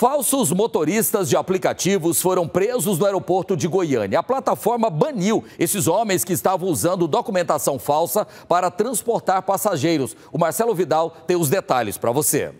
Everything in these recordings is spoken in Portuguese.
Falsos motoristas de aplicativos foram presos no aeroporto de Goiânia. A plataforma baniu esses homens que estavam usando documentação falsa para transportar passageiros. O Marcelo Vidal tem os detalhes para você.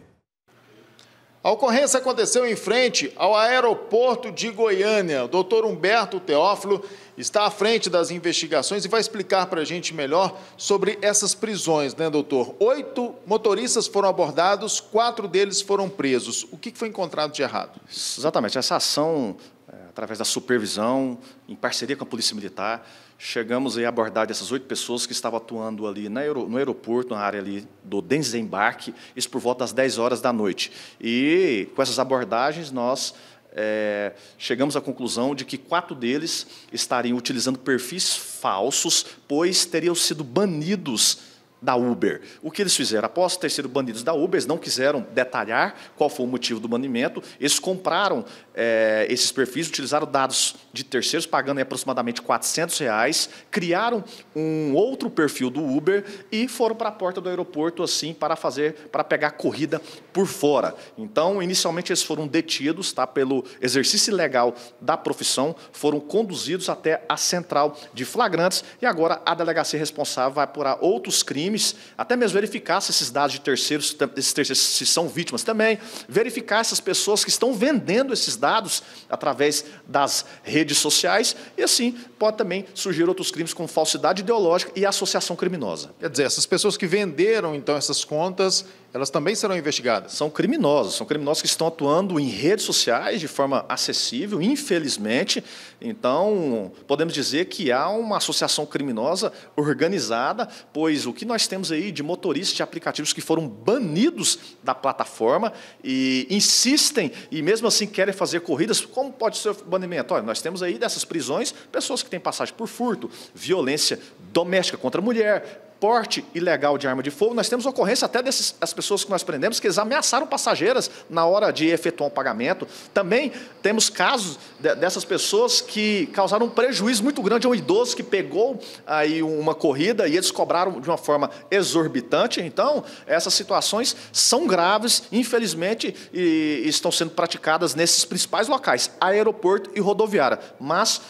A ocorrência aconteceu em frente ao aeroporto de Goiânia. O doutor Humberto Teófilo está à frente das investigações e vai explicar para a gente melhor sobre essas prisões, né, doutor? Oito motoristas foram abordados, quatro deles foram presos. O que foi encontrado de errado? Exatamente. Essa ação, é, através da supervisão, em parceria com a Polícia Militar, chegamos a abordar essas oito pessoas que estavam atuando ali no aeroporto, na área ali do desembarque, isso por volta das 10 horas da noite. E com essas abordagens nós é, chegamos à conclusão de que quatro deles estariam utilizando perfis falsos, pois teriam sido banidos da Uber. O que eles fizeram? Após ter sido banidos da Uber, eles não quiseram detalhar qual foi o motivo do banimento, eles compraram é, esses perfis, utilizaram dados de terceiros, pagando aproximadamente 400 reais, criaram um outro perfil do Uber e foram para a porta do aeroporto assim para fazer, para pegar a corrida por fora. Então, inicialmente eles foram detidos tá, pelo exercício ilegal da profissão, foram conduzidos até a central de flagrantes e agora a delegacia responsável vai apurar outros crimes crimes, até mesmo verificar se esses dados de terceiros, esses terceiros se são vítimas também, verificar essas pessoas que estão vendendo esses dados através das redes sociais, e assim pode também surgir outros crimes como falsidade ideológica e associação criminosa. Quer dizer, essas pessoas que venderam então essas contas, elas também serão investigadas? São criminosos, são criminosos que estão atuando em redes sociais de forma acessível, infelizmente. Então, podemos dizer que há uma associação criminosa organizada, pois o que nós nós temos aí de motoristas de aplicativos que foram banidos da plataforma e insistem e mesmo assim querem fazer corridas. Como pode ser o banimento? Olha, nós temos aí dessas prisões pessoas que têm passagem por furto, violência doméstica contra a mulher, porte ilegal de arma de fogo, nós temos ocorrência até dessas pessoas que nós prendemos que eles ameaçaram passageiras na hora de efetuar um pagamento. Também temos casos de, dessas pessoas que causaram um prejuízo muito grande a um idoso que pegou aí uma corrida e eles cobraram de uma forma exorbitante. Então, essas situações são graves, infelizmente, e estão sendo praticadas nesses principais locais, aeroporto e rodoviária. Mas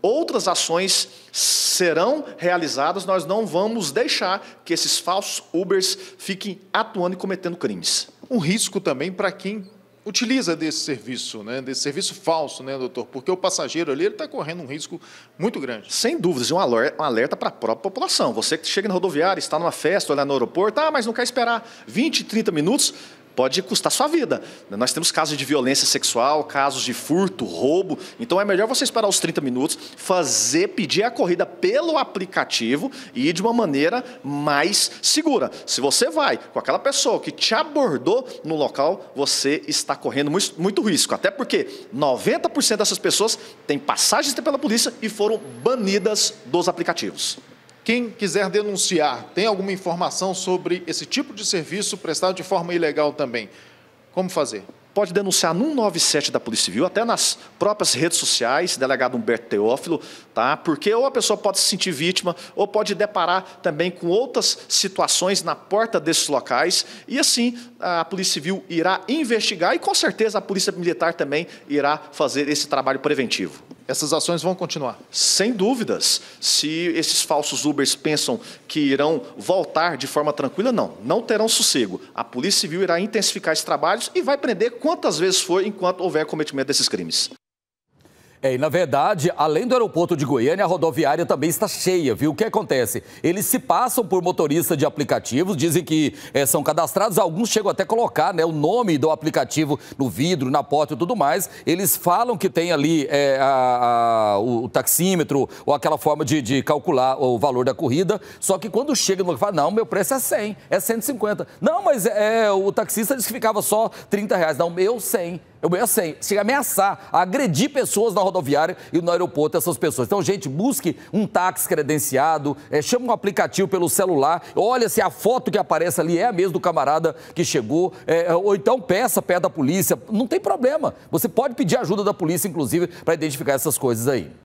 outras ações serão realizadas, nós não vamos deixar deixar que esses falsos Ubers fiquem atuando e cometendo crimes. Um risco também para quem utiliza desse serviço, né, desse serviço falso, né, doutor? Porque o passageiro ali está correndo um risco muito grande. Sem dúvidas, um alerta para a própria população. Você que chega na rodoviária, está numa festa, olha no aeroporto, ah, mas não quer esperar 20, 30 minutos, pode custar sua vida. Nós temos casos de violência sexual, casos de furto, roubo. Então é melhor você esperar os 30 minutos, fazer, pedir a corrida pelo aplicativo e ir de uma maneira mais segura. Se você vai com aquela pessoa que te abordou no local, você está correndo muito, muito risco. Até porque 90% dessas pessoas têm passagens pela polícia e foram banidas dos aplicativos. Quem quiser denunciar, tem alguma informação sobre esse tipo de serviço prestado de forma ilegal também? Como fazer? Pode denunciar no 197 da Polícia Civil, até nas próprias redes sociais, delegado Humberto Teófilo, tá? Porque ou a pessoa pode se sentir vítima, ou pode deparar também com outras situações na porta desses locais, e assim a Polícia Civil irá investigar e com certeza a Polícia Militar também irá fazer esse trabalho preventivo essas ações vão continuar? Sem dúvidas. Se esses falsos Ubers pensam que irão voltar de forma tranquila, não. Não terão sossego. A Polícia Civil irá intensificar esses trabalhos e vai prender quantas vezes for enquanto houver cometimento desses crimes. É, e na verdade, além do aeroporto de Goiânia, a rodoviária também está cheia, viu? O que acontece? Eles se passam por motorista de aplicativos, dizem que é, são cadastrados, alguns chegam até a colocar né, o nome do aplicativo no vidro, na porta e tudo mais. Eles falam que tem ali é, a, a, o, o, taxímetro ou aquela forma de, de, calcular o valor da corrida, só que quando chega no fala, não, meu preço é 100, é 150. Não, mas é, o taxista disse que ficava só 30 reais. Não, meu 100. Eu sei, chega a ameaçar, a agredir pessoas na rodoviária e no aeroporto essas pessoas. Então, gente, busque um táxi credenciado, é, chama um aplicativo pelo celular, olha se a foto que aparece ali é a mesma do camarada que chegou, é, ou então peça pé da polícia, não tem problema. Você pode pedir ajuda da polícia, inclusive, para identificar essas coisas aí.